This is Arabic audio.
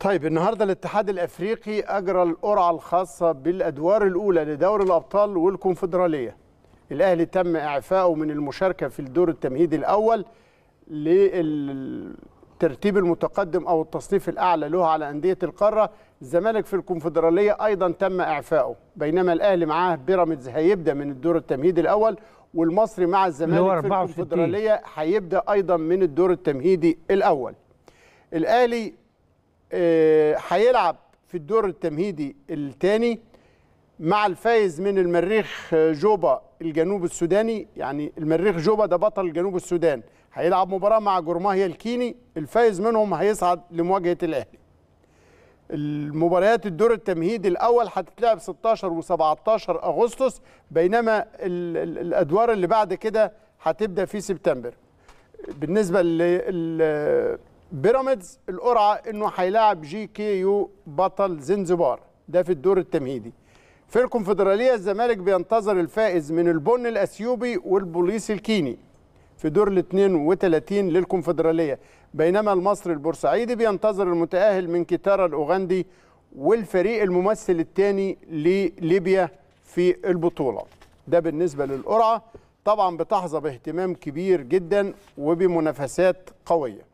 طيب النهارده الاتحاد الافريقي اجرى القرعه الخاصه بالادوار الاولى لدوري الابطال والكونفدراليه. الاهلي تم اعفائه من المشاركه في الدور التمهيدي الاول للترتيب المتقدم او التصنيف الاعلى له على انديه القاره، الزمالك في الكونفدراليه ايضا تم اعفائه، بينما الاهلي معاه بيراميدز هيبدا من الدور التمهيدي الاول والمصري مع الزمالك في الكونفدراليه هيبدا ايضا من الدور التمهيدي الاول. الاهلي آه، هيلعب في الدور التمهيدي الثاني مع الفايز من المريخ آه، جوبا الجنوب السوداني يعني المريخ جوبا ده بطل جنوب السودان هيلعب مباراه مع جرماهيا الكيني الفايز منهم هيصعد لمواجهه الاهلي المباريات الدور التمهيدي الاول هتتلعب 16 و17 اغسطس بينما الادوار اللي بعد كده هتبدا في سبتمبر بالنسبه لل بيراميدز القرعه انه هيلاعب جي كي يو بطل زنزبار ده في الدور التمهيدي في الكونفدراليه الزمالك بينتظر الفائز من البن الاثيوبي والبوليس الكيني في دور ال 32 للكونفدراليه بينما المصري البورسعيدي بينتظر المتاهل من كيتارا الاوغندي والفريق الممثل الثاني لليبيا في البطوله ده بالنسبه للقرعه طبعا بتحظى باهتمام كبير جدا وبمنافسات قويه